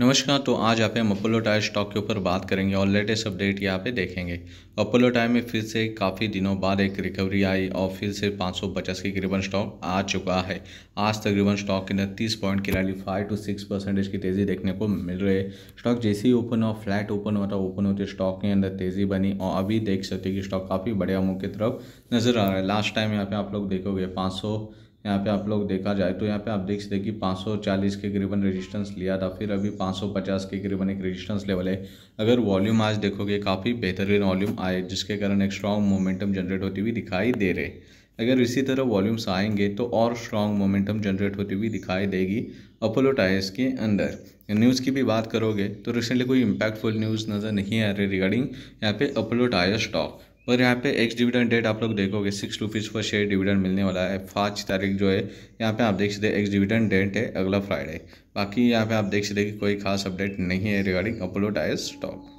नमस्कार तो आज आप हम अपोलो टायर स्टॉक के ऊपर बात करेंगे और लेटेस्ट अपडेट यहाँ पे देखेंगे अपोलो टायर में फिर से काफ़ी दिनों बाद एक रिकवरी आई और फिर से पाँच सौ पचास के करीबन स्टॉक आ चुका है आज तकरीबन स्टॉक के अंदर तीस पॉइंट की rally five two six percentage की तेज़ी देखने को मिल रही है स्टॉक जैसे ही ओपन और फ्लैट ओपन होता ओपन होते स्टॉक के अंदर तेज़ी बनी और अभी देख सकते कि स्टॉक काफ़ी बढ़िया मुँह की तरफ नज़र आ रहा है लास्ट टाइम यहाँ पे आप लोग देखोगे पाँच यहाँ पे आप लोग देखा जाए तो यहाँ पे आप देख सकते कि 540 के करीबन रेजिस्टेंस लिया था फिर अभी 550 के करीबन एक रेजिस्टेंस लेवल है अगर वॉल्यूम आज देखोगे काफ़ी बेहतरीन वॉल्यूम आए जिसके कारण एक स्ट्रॉन्ग मोमेंटम जनरेट होती हुई दिखाई दे रहे अगर इसी तरह वॉल्यूम्स आएंगे तो और स्ट्रॉन्ग मोमेंटम जनरेट होती हुई दिखाई देगी अपोलो टायर्स के अंदर न्यूज़ की भी बात करोगे तो रिसेंटली कोई इम्पैक्टफुल न्यूज़ नज़र नहीं आ रही रिगार्डिंग यहाँ पे अपोलो टायर स्टॉक और यहाँ पे एक्स डिविडेंड डेट आप लोग देखोगे सिक्स रुपीज़ पर शेयर डिविडेंड मिलने वाला है पाँच तारीख जो है यहाँ पे आप देख सकते हैं एक्स डिविडेंड डेट है अगला फ्राइडे बाकी यहाँ पे आप देख सकते हैं कि कोई खास अपडेट नहीं है रिगार्डिंग अपोलो टायर स्टॉक